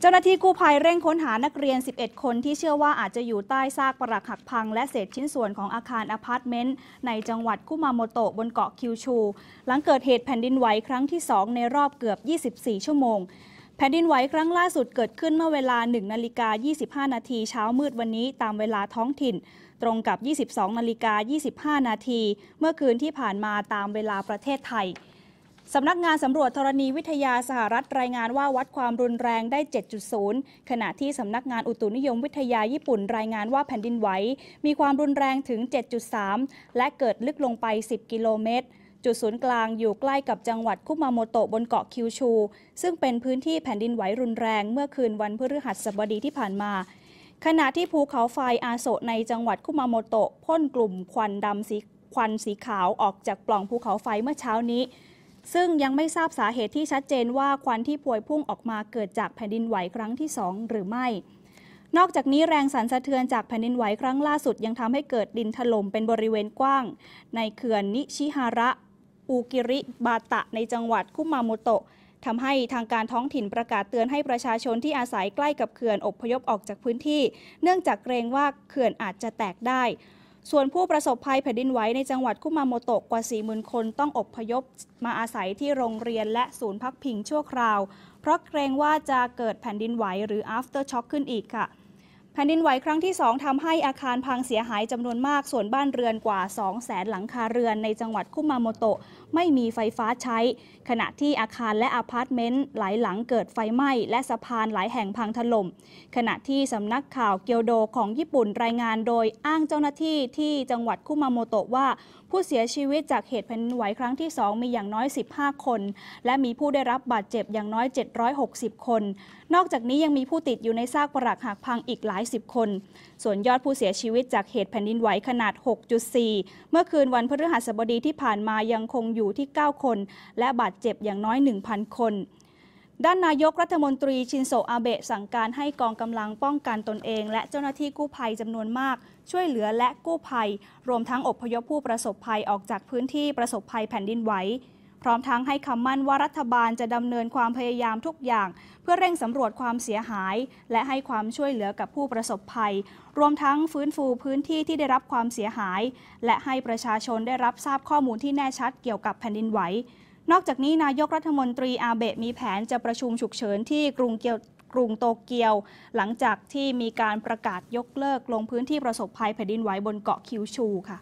เจ้าหน้าที่กู้ภัยเร่งค้นหานักเรียน 11 คนที่เชื่อว่าอาจจะอยู่ใต้ซากปรักหักพังและเศษชิ้นส่วนของอาคารอพาร์ตเมนต์ในจังหวัดคุมาโมโตะบนเกาะคิวชู หลังเกิดเหตุแผ่นดินไหวครั้งที่ 2 ในรอบเกือบ 24 ชั่วโมง แผ่นดินไหวครั้งล่าสุดเกิดขึ้นเมื่อเวลา 1 นาฬิกา 25 นาทีเช้ามืดวันนี้ตามเวลาท้องถิ่น ตรงกับ 22 นาฬิกา 25 นาทีเมื่อคืนที่ผ่านมาตามเวลาประเทศไทยสำนักงานสำรวจธรณีวิทยาสหรัฐรายงานว่าวัดความรุนแรงได้ 7.0 ขณะที่สำนักงานอุตุนิยมวิทยาญี่ปุ่นรายงานว่าแผ่นดินไหวมีความรุนแรงถึง 7.3 และเกิดลึกลงไป 10 กิโลเมตร จุดศูนย์กลางอยู่ใกล้กับจังหวัดคุมาโมโตะบนเกาะคิวชู ซึ่งเป็นพื้นที่แผ่นดินไหวรุนแรงเมื่อคืนวันพฤหัสบดีที่ผ่านมา ขณะที่ภูเขาไฟอาโซในจังหวัดคุมาโมโตะพ่นกลุ่มควันดำสีควันสีขาวออกจากปล่องภูเขาไฟเมื่อเช้านี้ซึ่งยังไม่ทราบสาเหตุที่ชัดเจนว่าควันที่พวยพุ่งออกมาเกิดจากแผ่นดินไหวครั้งที่ 2 หรือไม่ นอกจากนี้แรงสั่นสะเทือนจากแผ่นดินไหวครั้งล่าสุดยังทำให้เกิดดินถล่มเป็นบริเวณกว้าง ในเขื่อนนิชิฮาระ อูกิริบาตะ ในจังหวัดคุมาโมโตะทำให้ทางการท้องถิ่นประกาศเตือนให้ประชาชนที่อาศัยใกล้กับเขื่อนอบพยพออกจากพื้นที่ เนื่องจากเกรงว่าเขื่อนอาจจะแตกได้ส่วนผู้ประสบภัยแผ่นดินไหวในจังหวัดคุมาโมโตะกว่า 40,000 คนต้องอบพยพมาอาศัยที่โรงเรียนและศูนย์พักพิงชั่วคราว เพราะเกรงว่าจะเกิดแผ่นดินไหวหรือ after shock ขึ้นอีกค่ะแผ่นดินไหวครั้งที่2ทำให้อาคารพังเสียหายจำนวนมากส่วนบ้านเรือนกว่า 2 0 0แสนหลังคาเรือนในจังหวัดคุมาโมโตะไม่มีไฟฟ้าใช้ ขณะที่อาคารและอาพาร์ตเมนต์หลายหลังเกิดไฟไหม้ และสะพานหลายแห่งพังถลม่มขณะที่สำนักข่าวเกียวโดของญี่ปุ่นรายงานโดยอ้างเจ้าหน้าที่ที่จังหวัดคุมาโมโตะว่า ผู้เสียชีวิตจากเหตุแผ่นดินไหวครั้งที่ 2 มีอย่างน้อย 15 คน และมีผู้ได้รับบาดเจ็บอย่างน้อย 760 คน นอกจากนี้ยังมีผู้ติดอยู่ในซากปรักหักพังอีกหลายสิบคน ส่วนยอดผู้เสียชีวิตจากเหตุแผ่นดินไหวขนาด 6.4 เมื่อคืนวันพฤหัสบดีที่ผ่านมายังคงอยู่ที่ 9 คน และบาดเจ็บอย่างน้อย 1,000 คน ด้านนายกรัฐมนตรีชินโซอาเบะสั่งการให้กองกำลังป้องกันตนเองและเจ้าหน้าที่กู้ภัยจำนวนมาก ช่วยเหลือและกู้ภัย รวมทั้งอบพยพผู้ประสบภัยออกจากพื้นที่ประสบภัยแผ่นดินไหวพร้อมทั้งให้คำมั่นว่า รัฐบาลจะดำเนินความพยายามทุกอย่าง เพื่อเร่งสำรวจความเสียหาย และให้ความช่วยเหลือกับผู้ประสบภัย รวมทั้งฟื้นฟูพื้นที่ที่ได้รับความเสียหาย และให้ประชาชนได้รับทราบข้อมูลที่แน่ชัดเกี่ยวกับแผ่นดินไหว นอกจากนี้นายกรัฐมนตรีอาเบะมีแผนจะประชุมฉุกเฉินที่กรุงเกียวกรุงโตเกียว หลังจากที่มีการประกาศยกเลิกลงพื้นที่ประสบภัยแผ่นดินไหวบนเกาะคิวชูค่ะ